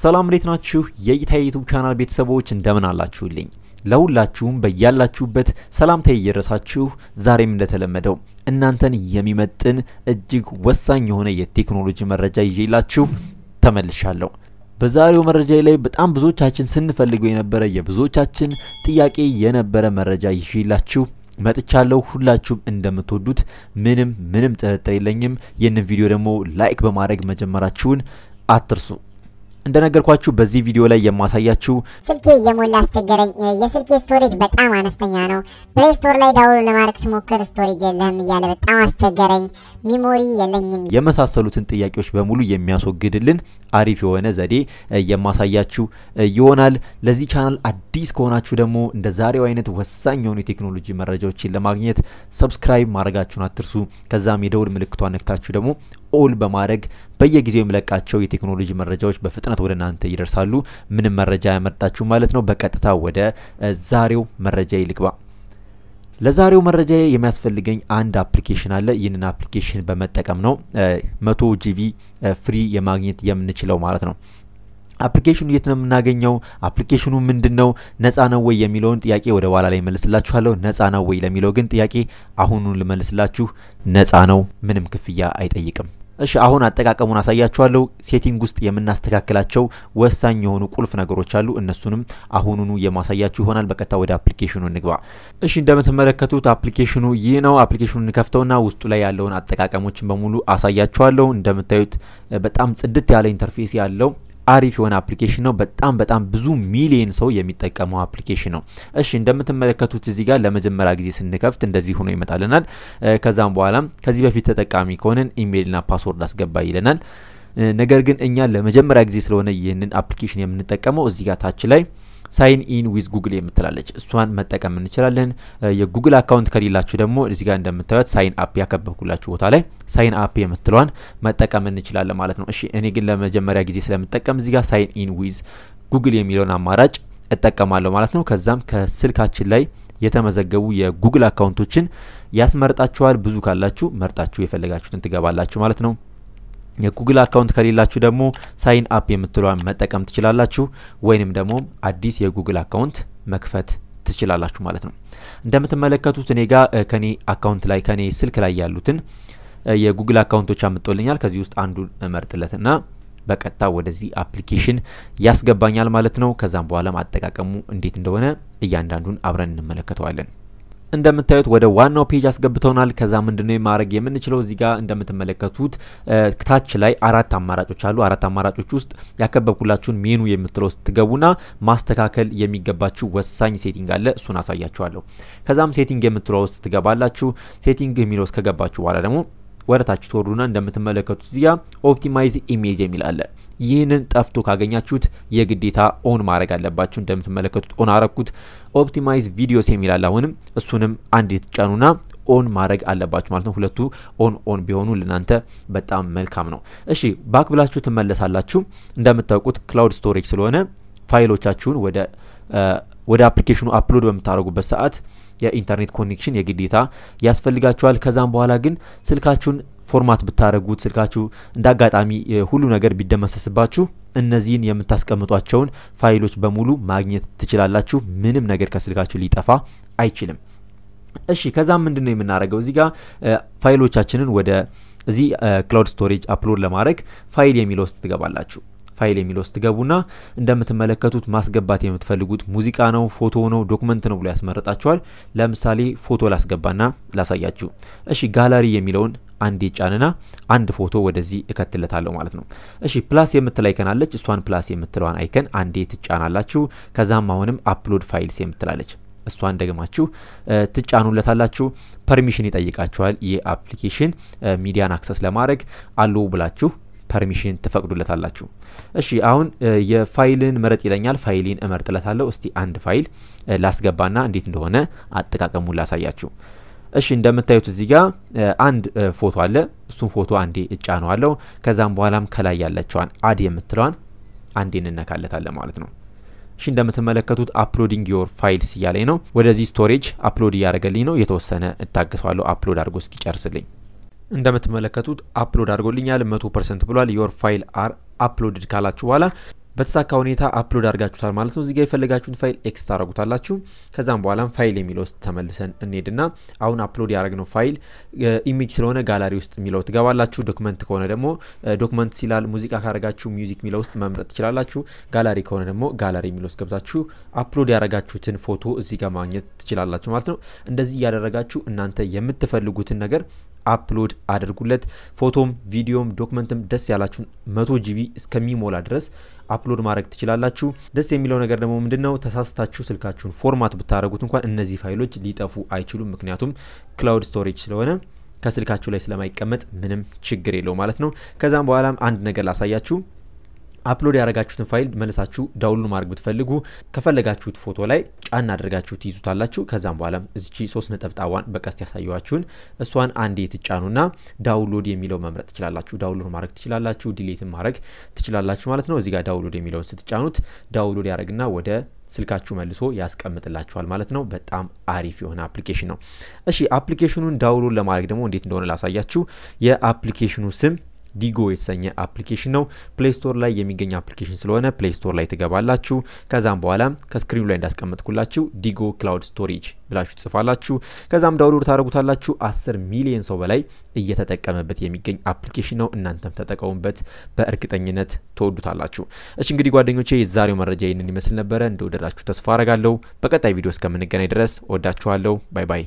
ሰላም እንዴት ናችሁ? የኢታ ዩቱብ ቻናል ቤተሰቦች እንደምን አላችሁልኝ? ለሁላችሁም በያላችሁበት ሰላምታ እየደረሳችሁ ዛሬም እንደተለመደው እናንተን የሚመጥን እጅግ ወሳኝ የሆነ የቴክኖሎጂ መረጃ ይዤላችሁ ተመልሻለሁ። በዛሬው መረጃ ላይ በጣም ብዙዎቻችን ስንፈልገው የነበረ የብዙዎቻችን ጥያቄ የነበረ መረጃ ይዤላችሁ መጥቻለሁ። ሁላችሁም እንደምትወዱት ምንም ምንም ጥርጥር የለኝም። ይህንን ቪዲዮ ደግሞ ላይክ በማድረግ መጀመራችሁን አትርሱ። እንደነገርኳችሁ በዚህ ቪዲዮ ላይ የማሳያችሁ ስልኬ እየሞላ አስቸገረኝ፣ የስልኬ ስቶሬጅ በጣም አነስተኛ ነው፣ ፕሌይ ስቶር ላይ ዳውሎ ለማድረግ ስሞክር ስቶሬጅ የለም እያለ በጣም አስቸገረኝ፣ ሚሞሪ የለኝም የመሳሰሉትን ጥያቄዎች በሙሉ የሚያስወግድልን አሪፍ የሆነ ዘዴ የማሳያችሁ ይሆናል። ለዚህ ቻናል አዲስ ከሆናችሁ ደግሞ እንደ ዛሬው አይነት ወሳኝ የሆኑ የቴክኖሎጂ መረጃዎችን ለማግኘት ሰብስክራይብ ማድረጋችሁን አትርሱ። ከዛም የደውል ምልክቷ ነክታችሁ ደግሞ ኦል በማድረግ በየጊዜው የሚለቃቸው የቴክኖሎጂ መረጃዎች በፍጥነት ወደ እናንተ ይደርሳሉ። ምንም መረጃ ያመርጣችሁ ማለት ነው። በቀጥታ ወደ ዛሬው መረጃ ይልግባ። ለዛሬው መረጃ የሚያስፈልገኝ አንድ አፕሊኬሽን አለ። ይህንን አፕሊኬሽን በመጠቀም ነው መቶ ጂቢ ፍሪ የማግኘት የምንችለው ማለት ነው። አፕሊኬሽኑ የት ነው የምናገኘው? አፕሊኬሽኑ ምንድን ነው? ነጻ ነው ወይ የሚለውን ጥያቄ ወደ ኋላ ላይ መልስላችኋለሁ። ነጻ ነው ወይ ለሚለው ግን ጥያቄ አሁኑን ልመልስላችሁ። ነጻ ነው፣ ምንም ክፍያ አይጠይቅም። እሺ አሁን አጠቃቀሙን አሳያችኋለሁ። ሴቲንግ ውስጥ የምናስተካክላቸው ወሳኝ የሆኑ ቁልፍ ነገሮች አሉ። እነሱንም አሁኑኑ የማሳያችሁ ይሆናል። በቀጥታ ወደ አፕሊኬሽኑ እንግባ። እሺ እንደምትመለከቱት አፕሊኬሽኑ ይህ ነው። አፕሊኬሽኑን እንከፍተውና ውስጡ ላይ ያለውን አጠቃቀሞችን በሙሉ አሳያችኋለሁ። እንደምታዩት በጣም ጽድት ያለ ኢንተርፌስ ያለው አሪፍ የሆነ አፕሊኬሽን ነው። በጣም በጣም ብዙ ሚሊየን ሰው የሚጠቀመው አፕሊኬሽን ነው። እሺ እንደምትመለከቱት እዚህ ጋር ለመጀመሪያ ጊዜ ስንከፍት እንደዚህ ሆኖ ይመጣልናል። ከዛም በኋላም ከዚህ በፊት ተጠቃሚ ከሆንን ኢሜይልና ፓስወርድ አስገባ ይለናል። ነገር ግን እኛ ለመጀመሪያ ጊዜ ስለሆነ ይህንን አፕሊኬሽን የምንጠቀመው እዚህ ጋር ታች ላይ ሳይን ኢን ዊዝ ጉግል የምትላለች እሷን መጠቀም እንችላለን። የጉግል አካውንት ከሌላችሁ ደግሞ እዚህ ጋር እንደምታዩት ሳይን አፕ ያከበብኩላችሁ ቦታ ላይ ሳይን አፕ የምትለዋን መጠቀም እንችላለን ማለት ነው። እሺ እኔ ግን ለመጀመሪያ ጊዜ ስለምጠቀም እዚህ ጋር ሳይን ኢን ዊዝ ጉግል የሚለውን አማራጭ እጠቀማለሁ ማለት ነው። ከዛም ከስልካችን ላይ የተመዘገቡ የጉግል አካውንቶችን ያስመርጣችኋል። ብዙ ካላችሁ መርጣችሁ የፈለጋችሁትን ትገባላችሁ ማለት ነው። የጉግል አካውንት ከሌላችሁ ደግሞ ሳይን አፕ የምትለዋን መጠቀም ትችላላችሁ፣ ወይንም ደግሞ አዲስ የጉግል አካውንት መክፈት ትችላላችሁ ማለት ነው። እንደምትመለከቱት እኔ ጋር ከኔ አካውንት ላይ ከኔ ስልክ ላይ ያሉትን የጉግል አካውንቶች አምጦልኛል። ከዚህ ውስጥ አንዱ መርጥለትና በቀጥታ ወደዚህ አፕሊኬሽን ያስገባኛል ማለት ነው። ከዛም በኋላም አጠቃቀሙ እንዴት እንደሆነ እያንዳንዱን አብረን እንመለከተዋለን። እንደምታዩት ወደ ዋናው ፔጅ አስገብተውናል። ከዛ ምንድነው ማድረግ የምንችለው እዚህ ጋር እንደምትመለከቱት ታች ላይ አራት አማራጮች አሉ። አራት አማራጮች ውስጥ ያከበብኩላችሁን ሜኑ የምትለው ስትገቡና ማስተካከል የሚገባችሁ ወሳኝ ሴቲንግ አለ። እሱን አሳያችኋለሁ። ከዛም ሴቲንግ የምትለው ውስጥ ትገባላችሁ። ሴቲንግ የሚለው ከገባችሁ በኋላ ደግሞ ወደ ታች ትወርዱና እንደምትመለከቱት እዚያ ኦፕቲማይዝ ኢሜጅ የሚል አለ። ይህንን ጠፍቶ ካገኛችሁት የግዴታ ኦን ማድረግ አለባችሁ። እንደምትመለከቱት ኦን አረኩት። ኦፕቲማይዝ ቪዲዮስ የሚል አለ። አሁንም እሱንም አንድ ትጫኑና ኦን ማድረግ አለባችሁ ማለት ነው። ሁለቱ ኦን ኦን ቢሆኑ ለናንተ በጣም መልካም ነው። እሺ ባክ ብላችሁ ትመለሳላችሁ። እንደምታውቁት ክላውድ ስቶሬጅ ስለሆነ ፋይሎቻችሁን ወደ ወደ አፕሊኬሽኑ አፕሎድ በምታደርጉበት ሰዓት የኢንተርኔት ኮኔክሽን የግዴታ ያስፈልጋችኋል። ከዛም በኋላ ግን ስልካችሁን ፎርማት ብታደረጉት ስልካችሁ እንደ አጋጣሚ ሁሉ ነገር ቢደመሰስባችሁ እነዚህን የምታስቀምጧቸውን ፋይሎች በሙሉ ማግኘት ትችላላችሁ። ምንም ነገር ከስልካችሁ ሊጠፋ አይችልም። እሺ ከዛም ምንድን ነው የምናደርገው? እዚህ ጋር ፋይሎቻችንን ወደ እዚህ ክላውድ ስቶሬጅ አፕሎድ ለማድረግ ፋይል የሚለው ውስጥ ትገባላችሁ። ፋይል የሚለው ስትገቡና እንደምትመለከቱት ማስገባት የምትፈልጉት ሙዚቃ ነው፣ ፎቶ ነው፣ ዶክመንት ነው ብሎ ያስመረጣችኋል። ለምሳሌ ፎቶ ላስገባና ላሳያችሁ። እሺ ጋላሪ የሚለውን አንድ ጫንና አንድ ፎቶ ወደዚህ እከትለታለሁ ማለት ነው። እሺ ፕላስ የምትል አይከን አለች። እሷን ፕላስ የምትለዋን አይከን አንዴ ትጫናላችሁ። ከዛም አሁንም አፕሎድ ፋይልስ የምትላለች እሷን ደግማችሁ ትጫኑለታላችሁ። ፐርሚሽን ይጠይቃችኋል። ይህ አፕሊኬሽን ሚዲያን አክሰስ ለማድረግ አሉ ብላችሁ ፐርሚሽን ትፈቅዱለታላችሁ። እሺ አሁን የፋይልን መረጥ ይለኛል። ፋይሊን እመርጥለታለሁ። እስቲ አንድ ፋይል ላስገባና እንዴት እንደሆነ አጠቃቀሙን ላሳያችሁ። እሺ እንደምታዩት እዚህ ጋር አንድ ፎቶ አለ። እሱን ፎቶ አንዴ እጫነዋለሁ። ከዛም በኋላም ከላይ ያለችዋን አድ የምትለዋን አንዴ እንነካለታለን ማለት ነው። እሺ እንደምትመለከቱት አፕሎዲንግ ዮር ፋይልስ እያለኝ ነው። ወደዚህ ስቶሬጅ አፕሎድ እያደረገልኝ ነው። የተወሰነ እታግሰዋለሁ አፕሎድ አድርጎ እስኪጨርስልኝ እንደምትመለከቱት አፕሎድ አድርጎልኛል መቶ ፐርሰንት ብሏል። ዮር ፋይል አር አፕሎድድ ካላችሁ በኋላ በተሳካ ሁኔታ አፕሎድ አድርጋችሁታል ማለት ነው። እዚጋ የፈለጋችሁን ፋይል ኤክስ ታረጉታላችሁ። ከዛም በኋላም ፋይል የሚለው ውስጥ ተመልሰን እንሄድና አሁን አፕሎድ ያደረግነው ፋይል ኢሜጅ uh, ስለሆነ ጋላሪ ውስጥ የሚለው ትገባላችሁ። ዶክመንት ከሆነ ደግሞ ዶክመንት uh, ሲላል፣ ሙዚቃ ካረጋችሁ ሚውዚክ የሚለው ውስጥ መምረጥ ትችላላችሁ። ጋላሪ ከሆነ ደግሞ ጋላሪ የሚለው ውስጥ ገብታችሁ አፕሎድ ያደረጋችሁትን ፎቶ እዚጋ ማግኘት ትችላላችሁ ማለት ነው። እንደዚህ እያደረጋችሁ እናንተ የምትፈልጉትን ነገር አፕሎድ አድርጉለት። ፎቶም፣ ቪዲዮም፣ ዶክመንትም ደስ ያላችሁን መቶ ጂቢ እስከሚሞላ ድረስ አፕሎድ ማድረግ ትችላላችሁ። ደስ የሚለው ነገር ደግሞ ምንድን ነው? ተሳስታችሁ ስልካችሁን ፎርማት ብታደረጉት እንኳን እነዚህ ፋይሎች ሊጠፉ አይችሉም። ምክንያቱም ክላውድ ስቶሬጅ ስለሆነ ከስልካችሁ ላይ ስለማይቀመጥ ምንም ችግር የለው ማለት ነው። ከዛም በኋላም አንድ ነገር ላሳያችሁ። አፕሎድ ያደረጋችሁትን ፋይል መልሳችሁ ዳውንሎድ ማድረግ ብትፈልጉ ከፈለጋችሁት ፎቶ ላይ ጫና አድርጋችሁ ትይዙታላችሁ። ከዛም በኋላም እዚቺ ሶስት ነጠብጣቧን በቀስት ያሳየዋችሁን እሷን አንዴ ትጫኑና ዳውንሎድ የሚለው መምረጥ ትችላላችሁ። ዳውንሎድ ማድረግ ትችላላችሁ፣ ዲሌትን ማድረግ ትችላላችሁ ማለት ነው። እዚጋ ዳውንሎድ የሚለውን ስትጫኑት ዳውንሎድ ያደረግና ወደ ስልካችሁ መልሶ ያስቀምጥላችኋል ማለት ነው። በጣም አሪፍ የሆነ አፕሊኬሽን ነው። እሺ አፕሊኬሽኑን ዳውንሎድ ለማድረግ ደግሞ እንዴት እንደሆነ ላሳያችሁ። የአፕሊኬሽኑ ስም ዲጎ የተሰኘ አፕሊኬሽን ነው። ፕሌይ ስቶር ላይ የሚገኝ አፕሊኬሽን ስለሆነ ፕሌይ ስቶር ላይ ትገባላችሁ። ከዛም በኋላ ከስክሪኑ ላይ እንዳስቀመጥኩላችሁ ዲጎ ክላውድ ስቶሬጅ ብላችሁ ትጽፋላችሁ። ከዛም ዳውንሎድ ታደረጉታላችሁ። አስር ሚሊዮን ሰው በላይ እየተጠቀመበት የሚገኝ አፕሊኬሽን ነው። እናንተም ተጠቀሙበት፣ በእርግጠኝነት ትወዱታላችሁ። እሺ እንግዲህ ጓደኞቼ የዛሬው መረጃ ይህንን ይመስል ነበረ። እንደወደዳችሁ ተስፋ አረጋለሁ። በቀጣይ ቪዲዮ እስከምንገናኝ ድረስ ወዳችኋለሁ። ባይ ባይ።